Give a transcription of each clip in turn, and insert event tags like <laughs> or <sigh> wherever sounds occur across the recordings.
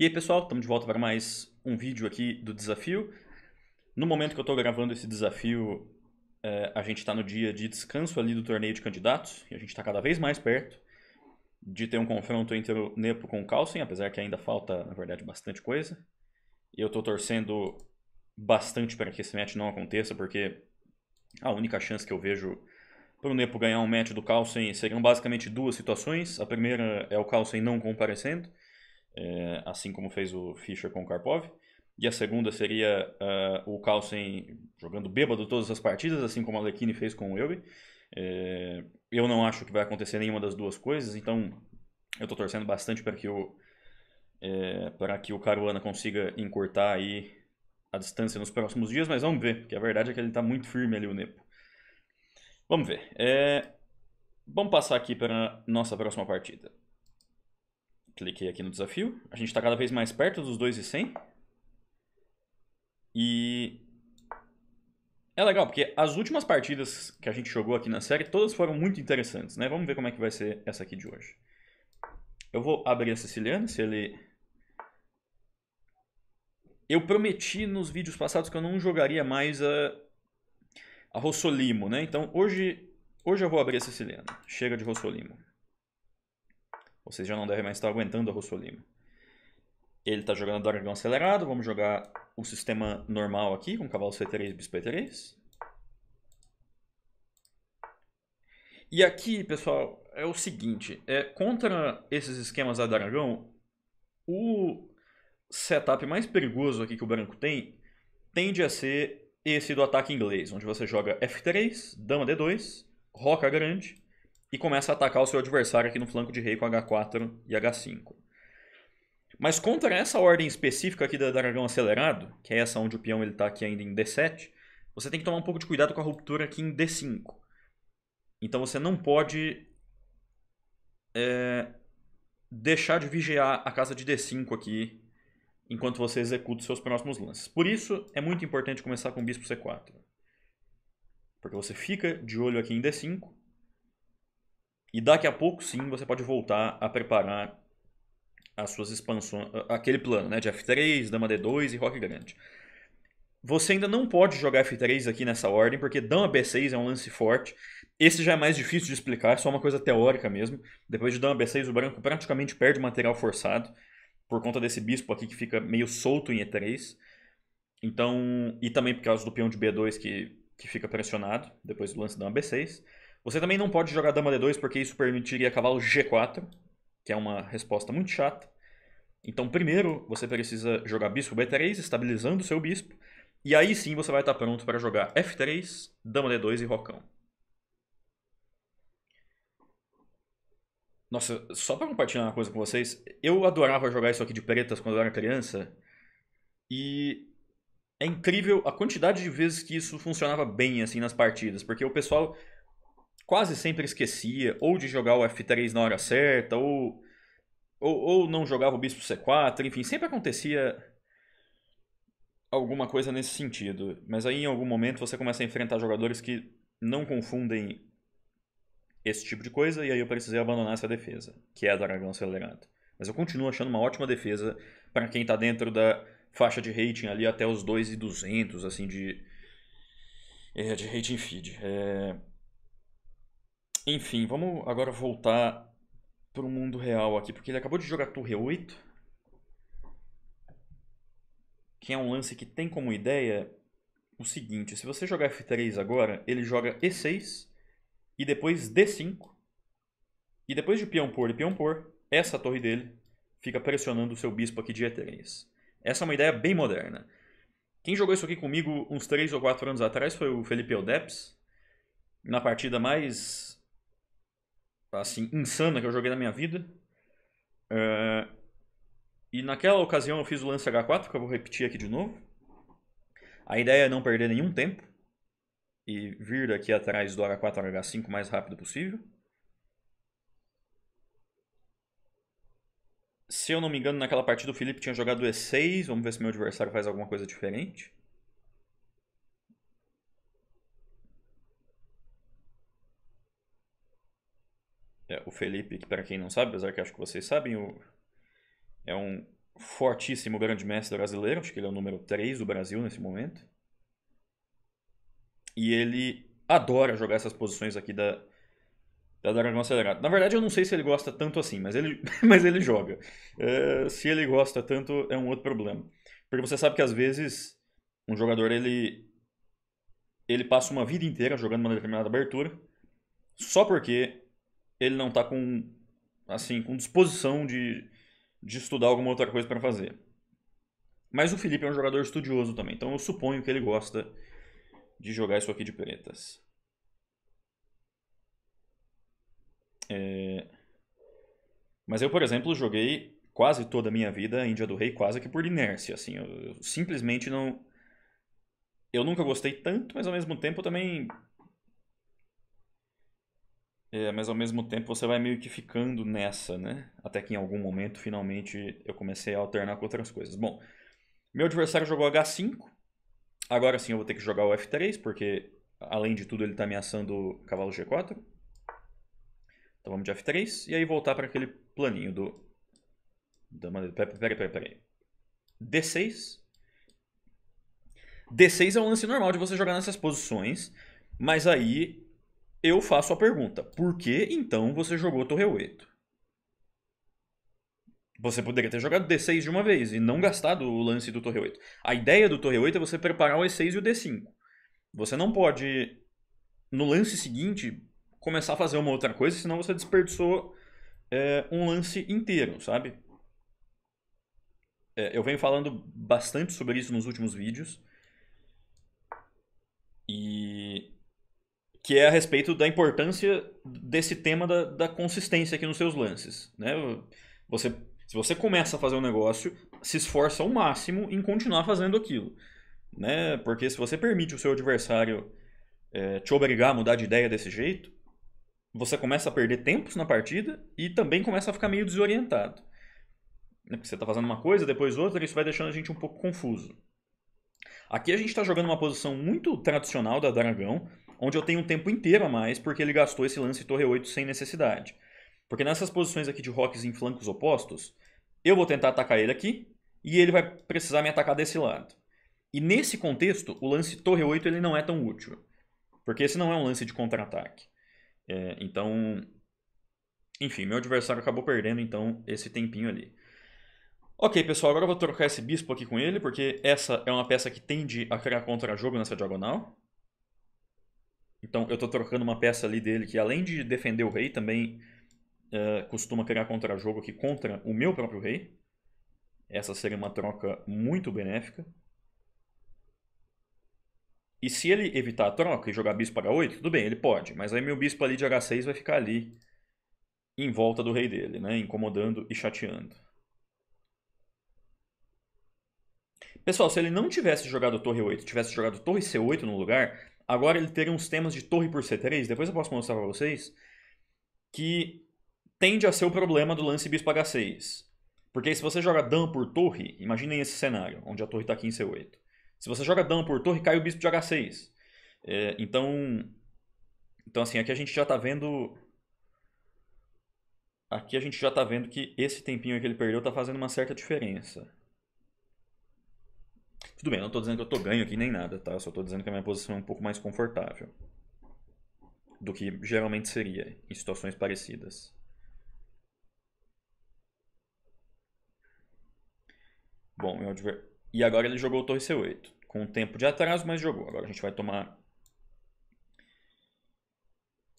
E aí pessoal, estamos de volta para mais um vídeo aqui do desafio. No momento que eu estou gravando esse desafio, é, a gente está no dia de descanso ali do torneio de candidatos e a gente está cada vez mais perto de ter um confronto entre o Nepo com o Carlsen, apesar que ainda falta, na verdade, bastante coisa. E eu estou torcendo bastante para que esse match não aconteça, porque a única chance que eu vejo para o Nepo ganhar um match do Carlsen seriam basicamente duas situações. A primeira é o Carlsen não comparecendo, é, assim como fez o Fischer com o Karpov. E a segunda seria uh, o Carlsen jogando bêbado todas as partidas, assim como a Alekhine fez com o Elbe. É, eu não acho que vai acontecer nenhuma das duas coisas, então eu estou torcendo bastante para que o é, para que o Caruana consiga encurtar aí a distância nos próximos dias, mas vamos ver, porque a verdade é que ele está muito firme ali o Nepo. Vamos ver. É, vamos passar aqui para a nossa próxima partida. Cliquei aqui no desafio. A gente está cada vez mais perto dos 2,100. E é legal, porque as últimas partidas que a gente jogou aqui na série, todas foram muito interessantes, né? Vamos ver como é que vai ser essa aqui de hoje. Eu vou abrir a Siciliana, se ele... Eu prometi nos vídeos passados que eu não jogaria mais a, a Rossolimo, né? Então hoje, hoje eu vou abrir a Siciliana. Chega de Rossolimo. Vocês já não devem mais estar aguentando a Lima. Ele está jogando dragão acelerado. Vamos jogar o sistema normal aqui, com cavalo C3 e bispo E3. E aqui, pessoal, é o seguinte. É, contra esses esquemas a dragão, o setup mais perigoso aqui que o branco tem tende a ser esse do ataque inglês, onde você joga F3, dama D2, roca grande, e começa a atacar o seu adversário aqui no flanco de rei com H4 e H5. Mas contra essa ordem específica aqui da dragão acelerado, que é essa onde o peão está aqui ainda em D7, você tem que tomar um pouco de cuidado com a ruptura aqui em D5. Então você não pode é, deixar de vigiar a casa de D5 aqui enquanto você executa os seus próximos lances. Por isso, é muito importante começar com bispo C4. Porque você fica de olho aqui em D5 e daqui a pouco sim você pode voltar a preparar as suas expansões, aquele plano, né, de F3, dama D2 e rock grande. Você ainda não pode jogar F3 aqui nessa ordem, porque dama B6 é um lance forte. Esse já é mais difícil de explicar, é só uma coisa teórica mesmo. Depois de dama B6, o branco praticamente perde material forçado, por conta desse bispo aqui que fica meio solto em E3. Então, e também por causa do peão de B2 que, que fica pressionado, depois do lance dama B6. Você também não pode jogar dama d2 porque isso permitiria cavalo g4, que é uma resposta muito chata. Então, primeiro, você precisa jogar bispo b3, estabilizando seu bispo. E aí sim você vai estar pronto para jogar f3, dama d2 e rocão. Nossa, só para compartilhar uma coisa com vocês, eu adorava jogar isso aqui de pretas quando eu era criança. E é incrível a quantidade de vezes que isso funcionava bem assim nas partidas, porque o pessoal quase sempre esquecia ou de jogar o F3 na hora certa, ou, ou, ou não jogava o bispo C4, enfim, sempre acontecia alguma coisa nesse sentido. Mas aí em algum momento você começa a enfrentar jogadores que não confundem esse tipo de coisa, e aí eu precisei abandonar essa defesa, que é a Dragão Acelerado. Mas eu continuo achando uma ótima defesa para quem está dentro da faixa de rating ali até os 2,200, assim, de, é, de rating feed. É... Enfim, vamos agora voltar pro mundo real aqui, porque ele acabou de jogar torre 8. Que é um lance que tem como ideia o seguinte, se você jogar F3 agora, ele joga E6 e depois D5. E depois de peão por e peão por, essa torre dele fica pressionando o seu bispo aqui de E3. Essa é uma ideia bem moderna. Quem jogou isso aqui comigo uns 3 ou 4 anos atrás foi o Felipe Eudeps, na partida mais assim, insana que eu joguei na minha vida. É, e naquela ocasião eu fiz o lance H4, que eu vou repetir aqui de novo. A ideia é não perder nenhum tempo e vir daqui atrás do H4 ao H5 o mais rápido possível. Se eu não me engano, naquela partida o Felipe tinha jogado E6. Vamos ver se meu adversário faz alguma coisa diferente. É, o Felipe, que para quem não sabe, apesar que acho que vocês sabem, o, é um fortíssimo grande mestre brasileiro, acho que ele é o número 3 do Brasil nesse momento. E ele adora jogar essas posições aqui da, da Dragão Acelerado. Na verdade, eu não sei se ele gosta tanto assim, mas ele, <laughs> mas ele joga. É, se ele gosta tanto, é um outro problema. Porque você sabe que às vezes um jogador ele ele passa uma vida inteira jogando uma determinada abertura só porque ele não está com assim com disposição de, de estudar alguma outra coisa para fazer. Mas o Felipe é um jogador estudioso também, então eu suponho que ele gosta de jogar isso aqui de pretas. É... Mas eu, por exemplo, joguei quase toda a minha vida a Índia do Rei quase que por inércia, assim, eu, eu simplesmente não eu nunca gostei tanto, mas ao mesmo tempo também é, mas ao mesmo tempo você vai meio que ficando nessa, né? Até que em algum momento, finalmente, eu comecei a alternar com outras coisas. Bom, meu adversário jogou H5. Agora sim eu vou ter que jogar o F3, porque além de tudo ele está ameaçando cavalo G4. Então vamos de F3 e aí voltar para aquele planinho do... Dama de... Peraí, peraí, peraí. D6. D6 é um lance normal de você jogar nessas posições, mas aí eu faço a pergunta: por que então você jogou Torre 8? Você poderia ter jogado D6 de uma vez e não gastado o lance do Torre 8. A ideia do Torre 8 é você preparar o E6 e o D5. Você não pode, no lance seguinte, começar a fazer uma outra coisa, senão você desperdiçou é, um lance inteiro, sabe? É, eu venho falando bastante sobre isso nos últimos vídeos. E que é a respeito da importância desse tema da, da consistência aqui nos seus lances. Né? Você, se você começa a fazer um negócio, se esforça ao máximo em continuar fazendo aquilo. Né? Porque se você permite o seu adversário é, te obrigar a mudar de ideia desse jeito, você começa a perder tempos na partida e também começa a ficar meio desorientado. Né? Porque você está fazendo uma coisa, depois outra, e isso vai deixando a gente um pouco confuso. Aqui a gente está jogando uma posição muito tradicional da Dragão, onde eu tenho um tempo inteiro a mais porque ele gastou esse lance torre 8 sem necessidade. Porque nessas posições aqui de rocks em flancos opostos, eu vou tentar atacar ele aqui e ele vai precisar me atacar desse lado. E nesse contexto, o lance torre 8 ele não é tão útil. Porque esse não é um lance de contra-ataque. É, então, enfim, meu adversário acabou perdendo então esse tempinho ali. Ok, pessoal, agora eu vou trocar esse bispo aqui com ele, porque essa é uma peça que tende a criar contra-jogo nessa diagonal. Então eu estou trocando uma peça ali dele que além de defender o rei, também uh, costuma criar contra-jogo aqui contra o meu próprio rei. Essa seria uma troca muito benéfica. E se ele evitar a troca e jogar bispo H8, tudo bem, ele pode. Mas aí meu bispo ali de H6 vai ficar ali em volta do rei dele, né? Incomodando e chateando. Pessoal, se ele não tivesse jogado torre 8, tivesse jogado torre C8 no lugar, Agora ele teria uns temas de torre por C3, depois eu posso mostrar para vocês, que tende a ser o problema do lance bispo H6. Porque se você joga dama por torre, imaginem esse cenário, onde a torre está aqui em C8. Se você joga dama por torre, cai o bispo de H6. É, então, então, assim, aqui a gente já está vendo... Aqui a gente já está vendo que esse tempinho que ele perdeu está fazendo uma certa diferença. Tudo bem, não estou dizendo que eu estou ganho aqui nem nada, tá? Eu só estou dizendo que a minha posição é um pouco mais confortável do que geralmente seria em situações parecidas. Bom, e agora ele jogou o torre C8. Com um tempo de atraso, mas jogou. Agora a gente vai tomar...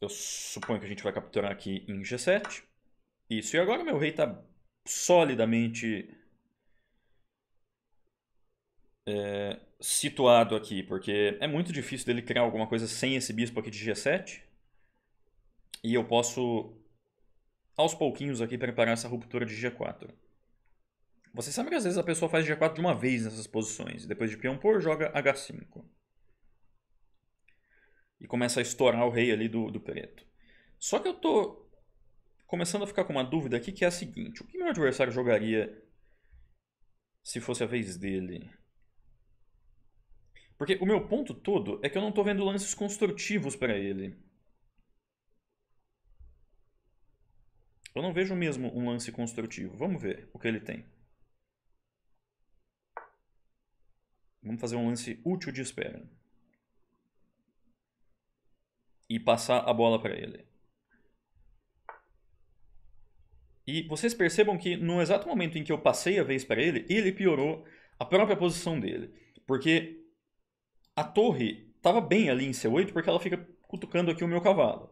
Eu suponho que a gente vai capturar aqui em G7. Isso, e agora meu rei está solidamente é, situado aqui, porque é muito difícil dele criar alguma coisa sem esse bispo aqui de G7. E eu posso, aos pouquinhos aqui, preparar essa ruptura de G4. Você sabe que às vezes a pessoa faz G4 de uma vez nessas posições. e Depois de peão por, joga H5. E começa a estourar o rei ali do, do preto. Só que eu tô começando a ficar com uma dúvida aqui que é a seguinte. O que meu adversário jogaria se fosse a vez dele? Porque o meu ponto todo é que eu não estou vendo lances construtivos para ele. Eu não vejo mesmo um lance construtivo. Vamos ver o que ele tem. Vamos fazer um lance útil de espera. E passar a bola para ele. E vocês percebam que no exato momento em que eu passei a vez para ele, ele piorou a própria posição dele. Porque a torre estava bem ali em C8 porque ela fica cutucando aqui o meu cavalo.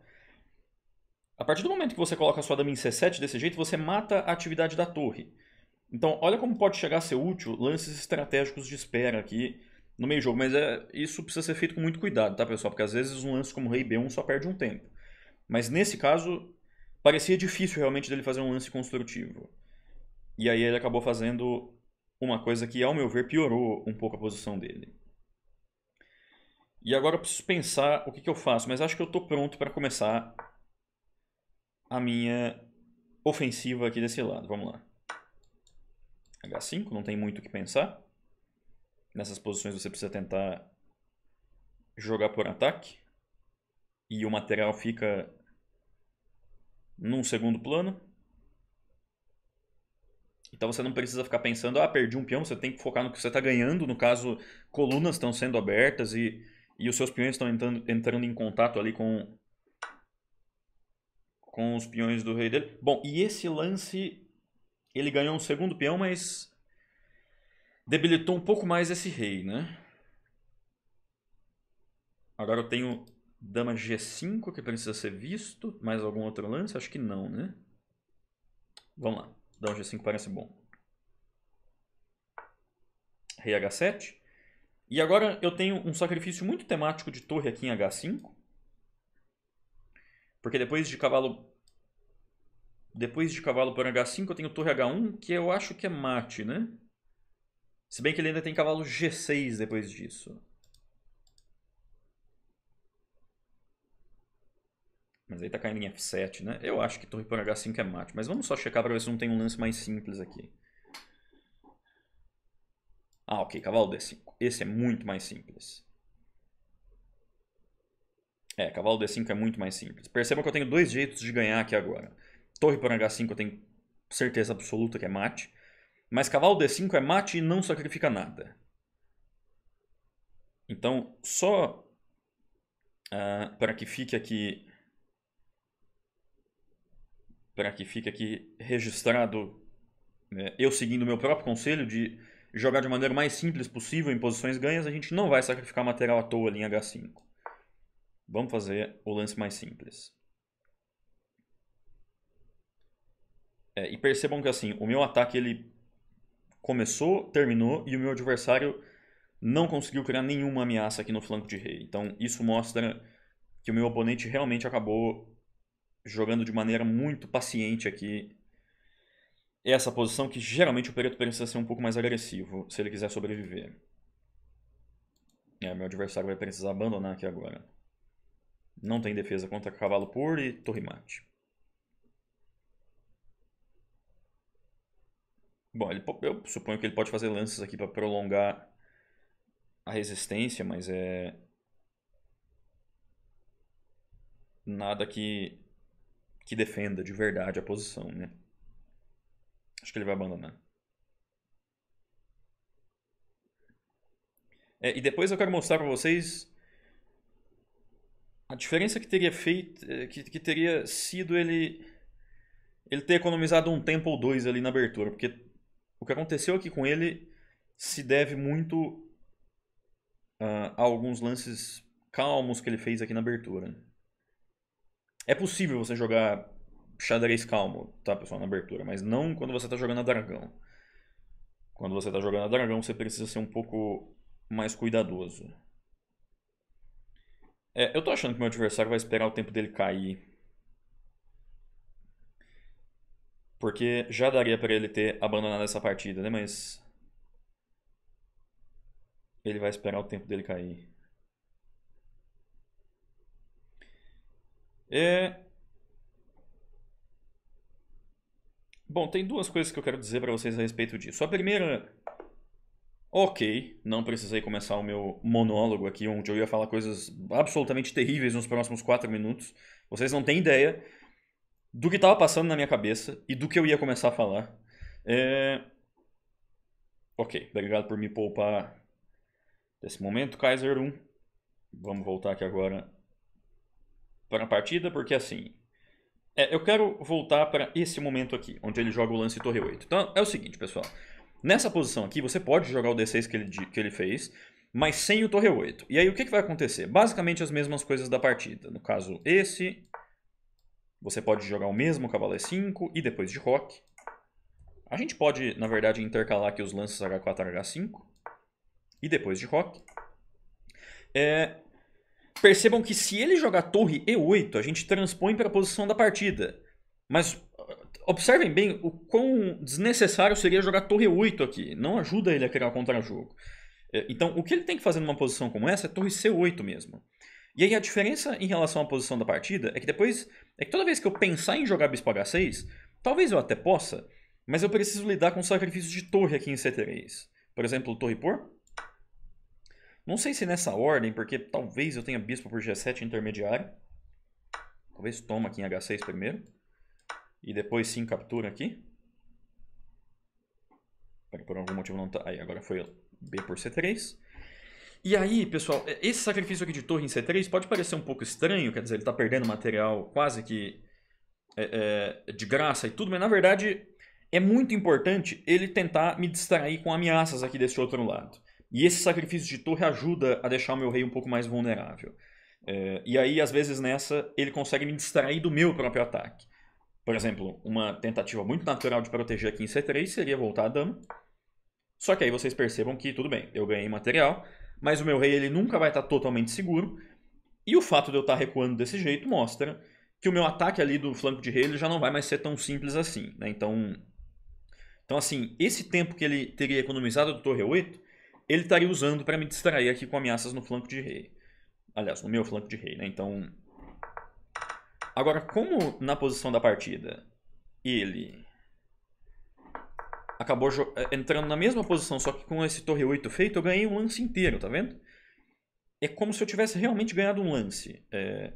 A partir do momento que você coloca a sua dama em C7 desse jeito, você mata a atividade da torre. Então, olha como pode chegar a ser útil lances estratégicos de espera aqui no meio jogo. Mas é, isso precisa ser feito com muito cuidado, tá, pessoal? Porque às vezes um lance como rei B1 só perde um tempo. Mas nesse caso, parecia difícil realmente dele fazer um lance construtivo. E aí ele acabou fazendo uma coisa que, ao meu ver, piorou um pouco a posição dele. E agora eu preciso pensar o que, que eu faço, mas acho que eu estou pronto para começar a minha ofensiva aqui desse lado. Vamos lá. H5, não tem muito o que pensar. Nessas posições você precisa tentar jogar por ataque. E o material fica num segundo plano. Então você não precisa ficar pensando, ah, perdi um peão, você tem que focar no que você está ganhando. No caso, colunas estão sendo abertas e e os seus peões estão entrando, entrando em contato ali com, com os peões do rei dele. Bom, e esse lance, ele ganhou um segundo peão, mas debilitou um pouco mais esse rei, né? Agora eu tenho dama G5 que precisa ser visto. Mais algum outro lance? Acho que não, né? Vamos lá. Dama G5 parece bom. Rei H7. E agora eu tenho um sacrifício muito temático de torre aqui em H5. Porque depois de cavalo... Depois de cavalo por H5 eu tenho torre H1, que eu acho que é mate, né? Se bem que ele ainda tem cavalo G6 depois disso. Mas aí tá caindo em F7, né? Eu acho que torre por H5 é mate. Mas vamos só checar para ver se não tem um lance mais simples aqui. Ah, ok, cavalo D5. Esse é muito mais simples. É, cavalo D5 é muito mais simples. Perceba que eu tenho dois jeitos de ganhar aqui agora. Torre por H5 eu tenho certeza absoluta que é mate. Mas cavalo D5 é mate e não sacrifica nada. Então, só uh, para que fique aqui para que fique aqui registrado né, eu seguindo o meu próprio conselho de jogar de maneira mais simples possível em posições ganhas, a gente não vai sacrificar material à toa ali em H5. Vamos fazer o lance mais simples. É, e percebam que assim, o meu ataque ele começou, terminou e o meu adversário não conseguiu criar nenhuma ameaça aqui no flanco de rei. Então isso mostra que o meu oponente realmente acabou jogando de maneira muito paciente aqui é essa posição que geralmente o preto precisa ser um pouco mais agressivo, se ele quiser sobreviver. É, meu adversário vai precisar abandonar aqui agora. Não tem defesa contra cavalo puro e torre mate. Bom, ele, eu suponho que ele pode fazer lances aqui para prolongar a resistência, mas é... Nada que, que defenda de verdade a posição, né? Acho que ele vai abandonar. É, e depois eu quero mostrar para vocês a diferença que teria feito, é, que, que teria sido ele, ele ter economizado um tempo ou dois ali na abertura, porque o que aconteceu aqui com ele se deve muito uh, a alguns lances calmos que ele fez aqui na abertura. É possível você jogar xadrez calmo, tá, pessoal, na abertura, mas não quando você está jogando a dragão. Quando você está jogando a dragão, você precisa ser um pouco mais cuidadoso. É, eu tô achando que meu adversário vai esperar o tempo dele cair. Porque já daria para ele ter abandonado essa partida, né? Mas. Ele vai esperar o tempo dele cair. É, Bom, tem duas coisas que eu quero dizer para vocês a respeito disso. A primeira, ok, não precisei começar o meu monólogo aqui, onde eu ia falar coisas absolutamente terríveis nos próximos quatro minutos. Vocês não têm ideia do que estava passando na minha cabeça e do que eu ia começar a falar. É... Ok, obrigado por me poupar desse momento, Kaiser 1. Vamos voltar aqui agora para a partida, porque assim, é, eu quero voltar para esse momento aqui, onde ele joga o lance torre 8. Então é o seguinte, pessoal. Nessa posição aqui, você pode jogar o D6 que ele, que ele fez, mas sem o torre 8. E aí o que, que vai acontecer? Basicamente as mesmas coisas da partida. No caso, esse... Você pode jogar o mesmo cavalo E5 e depois de rock. A gente pode, na verdade, intercalar aqui os lances H4 H5 e depois de rock. É, Percebam que se ele jogar torre E8, a gente transpõe para a posição da partida. Mas uh, observem bem o quão desnecessário seria jogar torre E8 aqui. Não ajuda ele a criar um contra-jogo. É, então, o que ele tem que fazer numa posição como essa é torre C8 mesmo. E aí a diferença em relação à posição da partida é que depois, é que toda vez que eu pensar em jogar bispo H6, talvez eu até possa, mas eu preciso lidar com o sacrifício de torre aqui em C3. Por exemplo, torre por não sei se é nessa ordem, porque talvez eu tenha bispo por G7 intermediário. Talvez toma aqui em H6 primeiro. E depois sim captura aqui. Por algum motivo não tá... Aí, agora foi B por C3. E aí, pessoal, é, esse sacrifício aqui de torre em C3 pode parecer um pouco estranho. Quer dizer, ele está perdendo material quase que é, é, de graça e tudo. Mas, na verdade, é muito importante ele tentar me distrair com ameaças aqui desse outro lado. E esse sacrifício de torre ajuda a deixar o meu rei um pouco mais vulnerável. É, e aí, às vezes, nessa, ele consegue me distrair do meu próprio ataque. Por exemplo, uma tentativa muito natural de proteger aqui em C3 seria voltar a dama. Só que aí vocês percebam que, tudo bem, eu ganhei material, mas o meu rei ele nunca vai estar totalmente seguro. E o fato de eu estar recuando desse jeito mostra que o meu ataque ali do flanco de rei ele já não vai mais ser tão simples assim. Né? Então, então, assim, esse tempo que ele teria economizado do torre 8 ele estaria usando para me distrair aqui com ameaças no flanco de rei. Aliás, no meu flanco de rei, né? Então. Agora, como na posição da partida ele acabou eh, entrando na mesma posição, só que com esse torre 8 feito, eu ganhei um lance inteiro, tá vendo? É como se eu tivesse realmente ganhado um lance. É...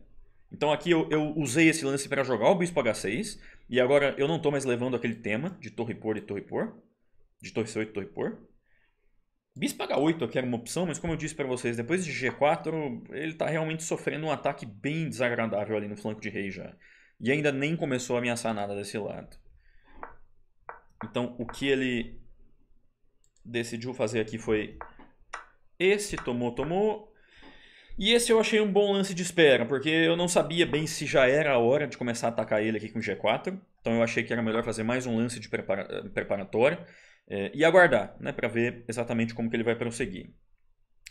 Então aqui eu, eu, usei esse lance para jogar o bispo h6, e agora eu não estou mais levando aquele tema de torre por e torre por, de torre c8 e torre por. Bis paga 8 aqui era uma opção, mas como eu disse para vocês, depois de G4, ele está realmente sofrendo um ataque bem desagradável ali no flanco de rei já. E ainda nem começou a ameaçar nada desse lado. Então, o que ele decidiu fazer aqui foi... Esse tomou, tomou. E esse eu achei um bom lance de espera, porque eu não sabia bem se já era a hora de começar a atacar ele aqui com G4. Então eu achei que era melhor fazer mais um lance de prepara preparatório é, e aguardar, né, para ver exatamente como que ele vai prosseguir.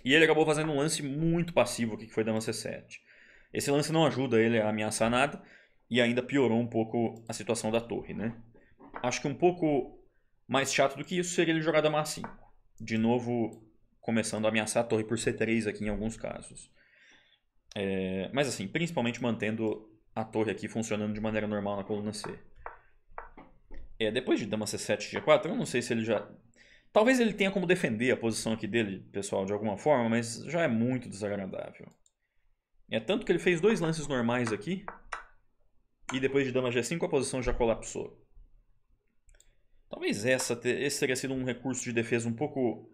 E ele acabou fazendo um lance muito passivo aqui, que foi dando C7. Esse lance não ajuda ele a ameaçar nada e ainda piorou um pouco a situação da torre, né? Acho que um pouco mais chato do que isso seria ele jogar dama A5. De novo, começando a ameaçar a torre por C3 aqui em alguns casos. É, mas assim, principalmente mantendo a torre aqui funcionando de maneira normal na coluna C. É, depois de dama c7 g4, eu não sei se ele já... Talvez ele tenha como defender a posição aqui dele, pessoal, de alguma forma, mas já é muito desagradável. É tanto que ele fez dois lances normais aqui, e depois de dama g5 a posição já colapsou. Talvez essa, esse teria sido um recurso de defesa um pouco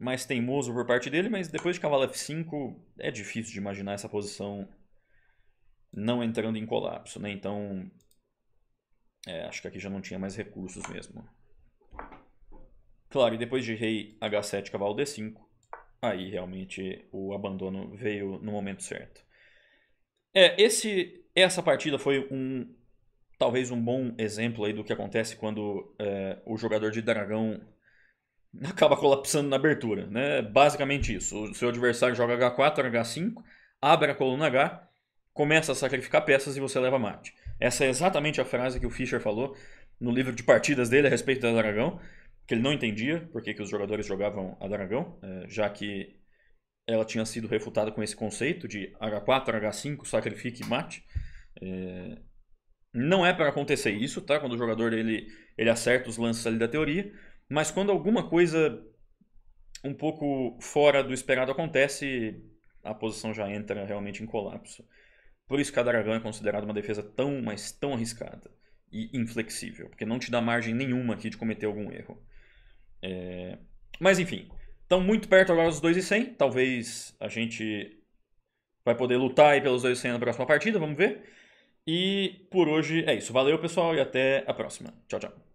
mais teimoso por parte dele, mas depois de cavalo f5 é difícil de imaginar essa posição não entrando em colapso, né? Então é, acho que aqui já não tinha mais recursos mesmo. Claro, e depois de rei h7, cavalo d5, aí realmente o abandono veio no momento certo. É, esse, essa partida foi um talvez um bom exemplo aí do que acontece quando é, o jogador de dragão <laughs> acaba colapsando na abertura, né? Basicamente isso. O seu adversário joga h4, h5, abre a coluna h, começa a sacrificar peças e você leva mate. Essa é exatamente a frase que o Fischer falou no livro de partidas dele a respeito da Dragão, que ele não entendia porque que os jogadores jogavam a Dragão, é, já que ela tinha sido refutada com esse conceito de H4, H5, sacrifique e mate. É, não é para acontecer isso, tá? Quando o jogador ele, ele acerta os lances ali da teoria, mas quando alguma coisa um pouco fora do esperado acontece, a posição já entra realmente em colapso. Por isso que a dragão é considerado uma defesa tão, mas tão arriscada e inflexível, porque não te dá margem nenhuma aqui de cometer algum erro. É... Mas enfim, estão muito perto agora dos 2 e 100, talvez a gente vai poder lutar aí pelos 2 e 100 na próxima partida, vamos ver. E por hoje é isso. Valeu, pessoal, e até a próxima. Tchau, tchau.